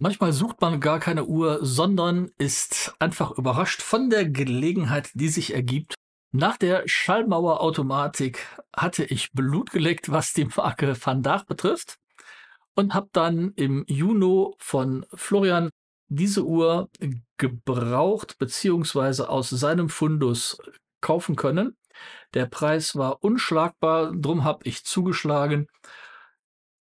Manchmal sucht man gar keine Uhr, sondern ist einfach überrascht von der Gelegenheit, die sich ergibt. Nach der Schallmauerautomatik hatte ich Blut geleckt, was die Marke Van Dach betrifft und habe dann im Juno von Florian diese Uhr gebraucht bzw. aus seinem Fundus kaufen können. Der Preis war unschlagbar, drum habe ich zugeschlagen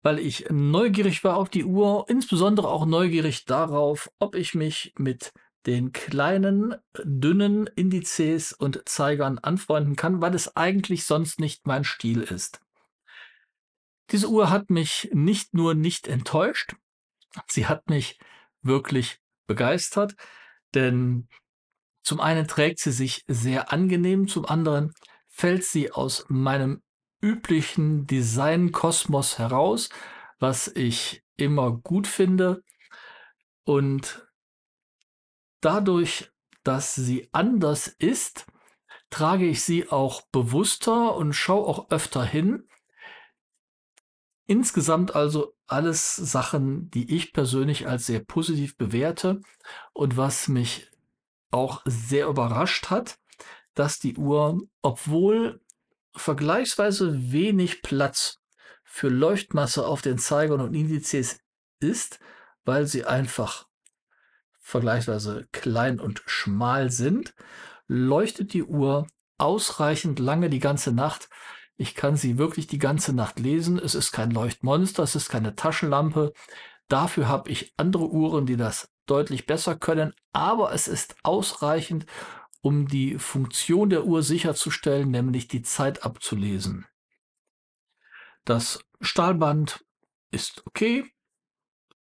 weil ich neugierig war auf die Uhr, insbesondere auch neugierig darauf, ob ich mich mit den kleinen, dünnen Indizes und Zeigern anfreunden kann, weil es eigentlich sonst nicht mein Stil ist. Diese Uhr hat mich nicht nur nicht enttäuscht, sie hat mich wirklich begeistert, denn zum einen trägt sie sich sehr angenehm, zum anderen fällt sie aus meinem üblichen Designkosmos heraus, was ich immer gut finde. Und dadurch, dass sie anders ist, trage ich sie auch bewusster und schaue auch öfter hin. Insgesamt also alles Sachen, die ich persönlich als sehr positiv bewerte und was mich auch sehr überrascht hat, dass die Uhr, obwohl vergleichsweise wenig Platz für Leuchtmasse auf den Zeigern und Indizes ist, weil sie einfach vergleichsweise klein und schmal sind, leuchtet die Uhr ausreichend lange die ganze Nacht. Ich kann sie wirklich die ganze Nacht lesen. Es ist kein Leuchtmonster, es ist keine Taschenlampe. Dafür habe ich andere Uhren, die das deutlich besser können, aber es ist ausreichend, um die Funktion der Uhr sicherzustellen, nämlich die Zeit abzulesen. Das Stahlband ist okay,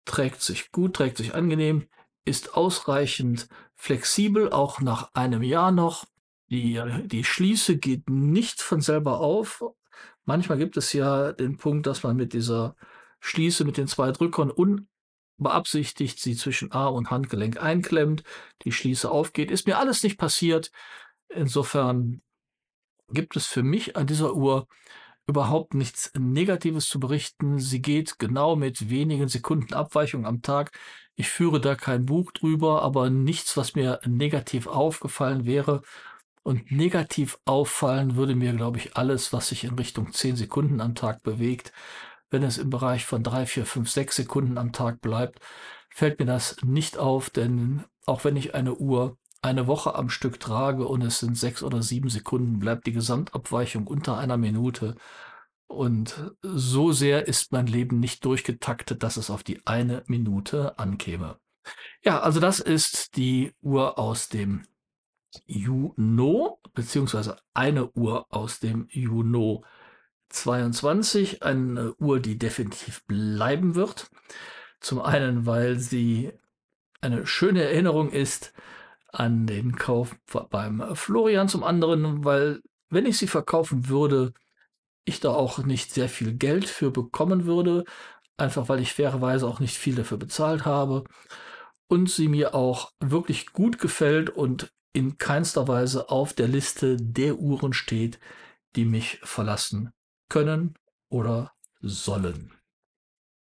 trägt sich gut, trägt sich angenehm, ist ausreichend flexibel, auch nach einem Jahr noch. Die, die Schließe geht nicht von selber auf. Manchmal gibt es ja den Punkt, dass man mit dieser Schließe mit den zwei Drückern un beabsichtigt sie zwischen A und Handgelenk einklemmt, die Schließe aufgeht. Ist mir alles nicht passiert. Insofern gibt es für mich an dieser Uhr überhaupt nichts Negatives zu berichten. Sie geht genau mit wenigen Sekunden Abweichung am Tag. Ich führe da kein Buch drüber, aber nichts, was mir negativ aufgefallen wäre. Und negativ auffallen würde mir, glaube ich, alles, was sich in Richtung 10 Sekunden am Tag bewegt. Wenn es im Bereich von 3, 4, 5, 6 Sekunden am Tag bleibt, fällt mir das nicht auf, denn auch wenn ich eine Uhr eine Woche am Stück trage und es sind 6 oder 7 Sekunden, bleibt die Gesamtabweichung unter einer Minute. Und so sehr ist mein Leben nicht durchgetaktet, dass es auf die eine Minute ankäme. Ja, also das ist die Uhr aus dem Juno, beziehungsweise eine Uhr aus dem Juno. 22 eine Uhr, die definitiv bleiben wird. Zum einen, weil sie eine schöne Erinnerung ist an den Kauf beim Florian. Zum anderen, weil wenn ich sie verkaufen würde, ich da auch nicht sehr viel Geld für bekommen würde, einfach weil ich fairerweise auch nicht viel dafür bezahlt habe und sie mir auch wirklich gut gefällt und in keinster Weise auf der Liste der Uhren steht, die mich verlassen können oder sollen.